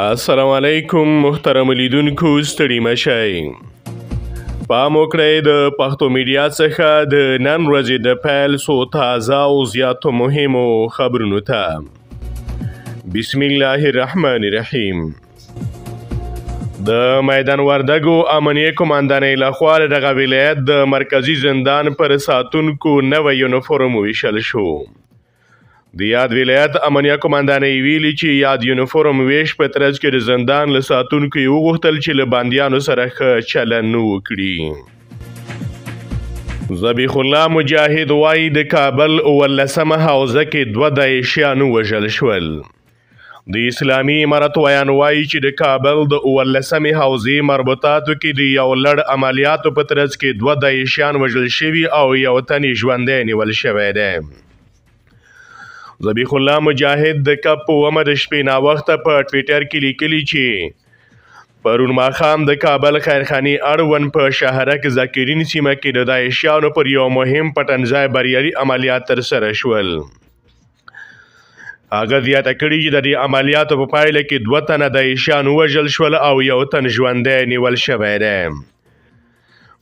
السلام علیکم محترم لیدونکو ستړي مشئ پام وکړئ د پښتو میډیا څخه د نن ورځې د پیل سو تازه او زیاتو مهمو خبرونو ته بسم الله الرحمن الرحیم د میدان وردګو امنیه کمانډانې لخوا دغه ولایت د مرکزی زندان پر ساتونکو نوې یونیفورم ویشل شو د یاد ولایت امنیه کمانډانې ویلي چې یاد یونیفورم ویش په ترڅ کې د زندان له ساتونکو یو غوښتل چې له باندېانو سره ښه چلند وکړي زبیح الله مجاهد وای د کابل ولسمه حوزه کې دوه د ایشیانو وژل شول د اسلامي امارت ویان وای چې د کابل د ولسمه حوزې مربوطاتو کې د یو لړ عملیاتو په ترڅ کې دوه د ایشیان وژل شوي او یو تن ژوندی نیول شوی دی ذبیح الله مجاهد د کپ په عمر شپې نا وخت په ټویټر کې لیکلی چې پرون ماخام د کابل خیرخانی اړوند په شهرک زاکرین سیمه کې د دایشانو پر یو مهم پټنځای بریالي عملیات تر سره شول هغه زیاته کړې چې د دې عملیاتو په پایله کې دوه تنه دایشان وژل شول او یو تن ژوندی نیول شوی دی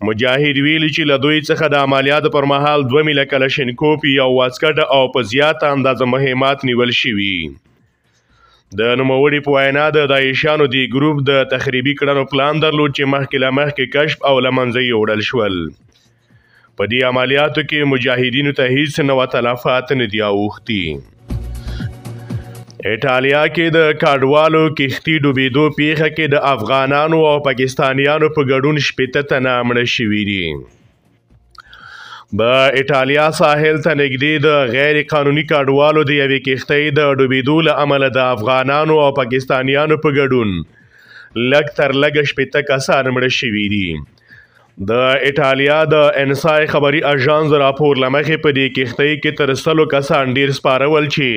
مجاهد ویل چې له دوی څخه د عملیاتو پر مهال 2 میله کلشنکوپی او واسکټ او په زیاته اندازه مهمات نیول شوي د نوموړي په وینا د دایشانو دی ګروپ د تخریبي کړنو پلان درلود چې مخکې له مخکې کشف او لمنځه یوړل شول په دې عملیاتو کې مجاهدینو ته هیڅ نو تلفات نه دی اوختي ایټالیا کې د کډوالو کښتی ډوبېدو پیښه کې د افغانانو او پاکستانیانو په ګډون شپېته تنه مړه شوي دي په ایټالیا ساحل ته نږدې د غیر قانوني کډوالو د یوې کښتۍ د ډوبېدو له امله د افغانانو او پاکستانیانو په ګډون لږ تر لږه شپېته کسان مړه شوي دي د ایټالیا د انسای خبری اژانس راپور لمخې په دې کښتۍ کې تر سلو کسان ډیر سپارول چې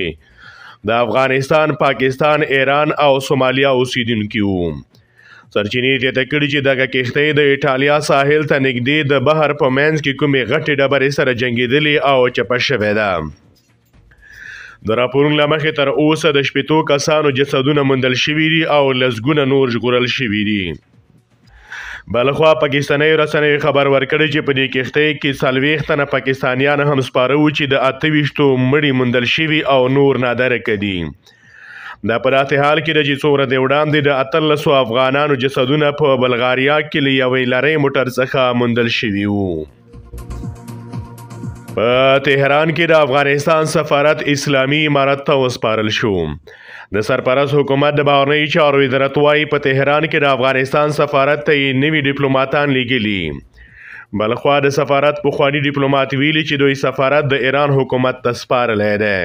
د افغانستان پاکستان ایران او سومالیا اوسیدونکي وو سرچینې ته کړي چې دغه کښتۍ د ایتالیا ساحل ته نږدې د بحر په منځ کې کومې غټې ډبرې سره جنگیدلې او چپه شوې ده د راپورونو لمخې تر اوسه د شپېتو کسانو جسدونه موندل شوي دي او لسګونه نور ژغورل شوي دي بلخوا پاکستانی رسنۍ خبر ورکړی چې په دې کښتۍ کې څلوېښت تنه پاکستانیان هم سپاره وو چې د اته ویشتو مړي موندل شوي او نور نادرکه دي دا په داسې حال کې د چې څومره د وړاندې د اتلسو افغانانو جسدونه په بلغاریا کې له یوې لارې موټر څخه موندل شوي وو په تهران کې د افغانستان سفارت اسلامي امارت ته وسپارل شو د سرپرست حکومت د بهرنی چارو وزارت وايي په تهران کې د افغانستان سفارت ته نوي ډیپلوماټان لیږلي بلخوا د سفارت په خواني ډیپلوماټ ویلي چې دوی سفارت د ایران حکومت ته سپارل دی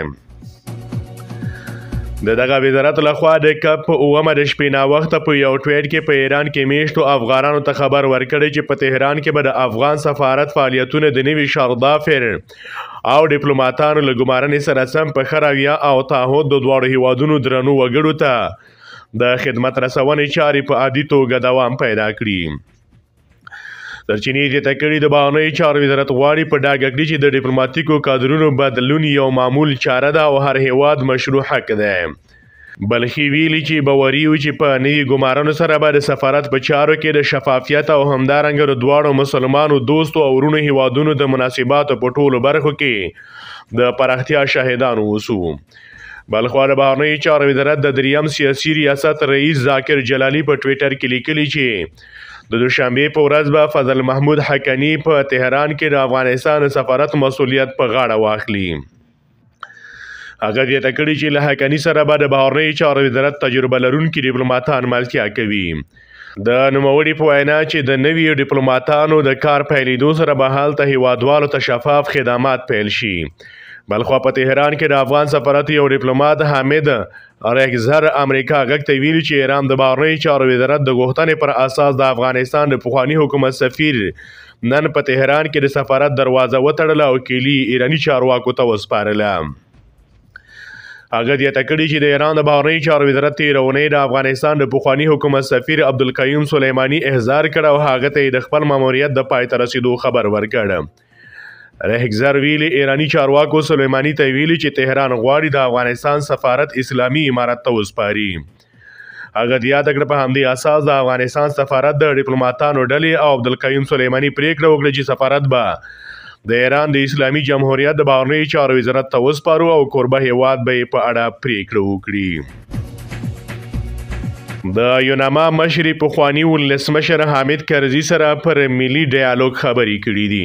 د دغه وزارت لخوا د کپ په اومه د شپې نا وخت په یو ټویټ کې په ایران کې میشتو افغانانو ته خبر ورکړی چې په تهران کې به د افغان سفارت فعالیتونه د نوي شاردا فیر او ډیپلوماټانو له ګمارنې سره سم په خراویا او تعهد د دواړو هیوادونو درنو وګړو ته د خدمت رسونې چارې په عادي توګه دوام پیدا کړي سرچینې د تکړې د بهرنی چارو وزارت غواړي په ډاګه کړي چې د ډیپلوماټیکو کادرونو بدلون یو معمول چاره ده او هر هیواد مشروع حق ده بلخی ویلی چې باوري و چې په نوي ګمارنو سره به د سفارت په چارو کې د شفافیت او همدارنګ د دواړو مسلمانو دوستو او ورونو هیوادونو د مناسباتو په ټولو برخو کې د پراختیا شاهدان وسو بلخ د بهرنی چارو وزارت د دریم سیاسي ریاست رئیس ذاکر جلالی په ټوئیټر کې لیکلی چې د دوشنبه په ورځ به فضل محمود حقانی په تهران کې د افغانستان سفارت مسولیت په غاړه واخلي هغه دې تکړی چې له حقانی سره به د بهرنی چارو وزارت تجربه لرونکي ډیپلوماټان ملکیا کوي د نوموړي په وینا چې د نوي ډیپلوماټانو د کار پیلېدو سره به حالت هیوادوالو ته شفاف خدمات پیل شي بلخوا په تهران کې د افغان سفارت یو ډیپلومات حامد رګزر امریکا غږ ویلي چې ایران د بهرنی چارو وزارت د غوښتنې پر اساس د افغانستان د پخوانی حکومت سفیر نن په تهران کې د سفارت دروازه وتړله او کلی ایرانی چارواکو ته وسپارله هغه د تکړی چې د ایران د بهرنی چارو وزارت تیرونې د افغانستان د پخوانی حکومت سفیر عبدالقیوم سلیمانی احضار کړ او هغه ته د خپل ماموریت د پای ته رسیدو خبر ورکړ رهګزر ویلي ایرانی چارواکو سليماني ته ویلي چې تهران غواړي د افغانستان سفارت اسلامی امارت ته وسپاري هغه د یاد کړ په همدې اساس د افغانستان سفارت د ډیپلوماټانو ډلې او عبدالقیوم سليماني پریکړه وکړه چې سفارت به د ایران د اسلامی جمهوریت د بهرنی چارو وزارت ته وسپارو او قربه هیواد به په اړه پریکړه وکړي د یوناما مشر په خوانی ولسمشر حامد کرزی سره پر ملي ډیالوګ خبري کړې دي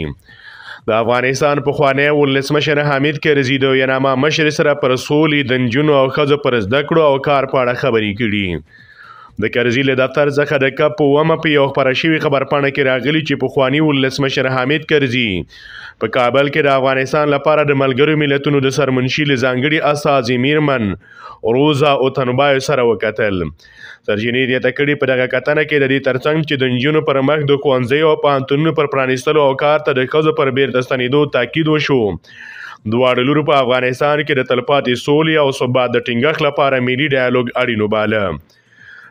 د افغانستان په خوانی ولسمشر حمید کرزی د ینامه مشر سره پر سولې د نجونو او ښځو پر زده کړو او کار په اړه خبرې کړې د کرزي له دفتر څخه د کپ په ومه په یو خبره شوی خبرپاڼه کې راغلی چې پخوانی ولسمشر حامد کرزي په کابل کې د افغانستان لپاره د ملګرو ملتونو د سرمنشي له ځانګړي اساسي میرمن روزا او تنبای سره وکتل ترجمه دې تکړی په دغه کتنه کې د دې ترڅنګ چې د نجونو پر مخ د کوانځي او پانتونو پر پرانیستلو او کار ته د خزو پر بیرته ستنېدو تاکید وشو دواړه لور په افغانستان کې د تلپاتې سولې او ثبات د ټینګښت لپاره ملي ډایالوګ اړینو باله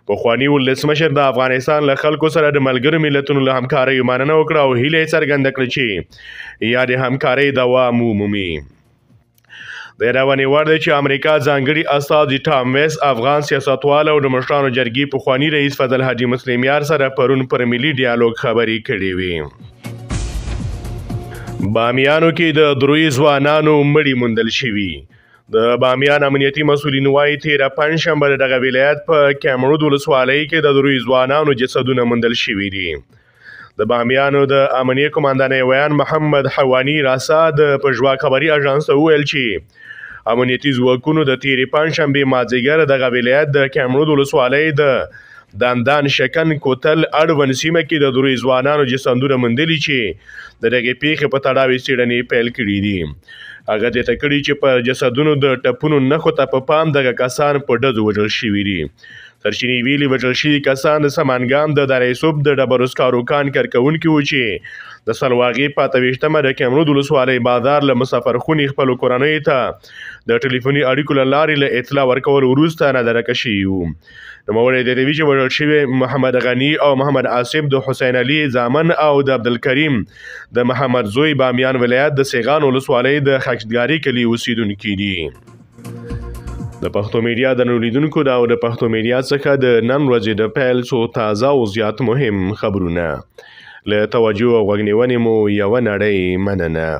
پخوانی ولسمشر د افغانستان له خلکو سره د ملګرو ملتونو له همکارۍ مننه وکړه او هیله څرګنده کړه چې یاد همکارۍ دوام ومومي د یادونې وړ دی چې امریکا ځانګړي استازي ټام ویس افغان سیاستوال او د مشرانو جرګې پخوانی رئیس فضل حاجی مسلم یار سره پرون پر ملي ډیالوګ خبري کړې وي بامیانو کې د دروي ځوانانو مړی موندل شوی د بامیان امنیتي مسولین وایي تیر پنځشنبه دغه ولایت په کیمرود ولسوالۍ کې د دروي ځوانانو جسدونه موندل شوي دي د بامیانو د امنیه کمانډانې ویان محمد حوانی راساد په جوا خبري اژانس ته ویل چې امنیتي ځواکونو د تیر پنځشنبه ماځګر دغه ولایت د کیمرود ولسوالۍ د د اندان شکن کوتل اړوند سیمه کې د درې ځوانانو جسندونه مندلي چې د دغه پیښې په تړاو سیډنې پیل کړې دي هغه د تکړی چې پر جسدونو د ټپونو نخو ته په پام دغه کسان په ډز وژل شوي دي سرچینی ویلي وژل شوي کسان د سمانګام د دارې صوب د ډبروسکارو کان کارکونکو چې د سلواغي پاتويشتمه د کمرود ولسوالۍ بازار له مسافر خوني خپل کورنۍ ته د ټلیفوني اړیکو لارې له اطلاع ورکول وروسته نادرکه شي نوموړی د دې چې وړل شوی محمد غنی او محمد عاصم د حسین علي زامن او د عبدالکریم د محمد زوی بامیان ولایت د سیغان ولسوالۍ د خاکدګاری کلی اوسیدونکي دي د پښتو میډیا د نولیدونکو دا او د پښتو میډیا څخه د نن ورځې د پیل څو تازه او زیات مهم خبرونه له توجه او غوږنیونې مو یو نړۍ مننه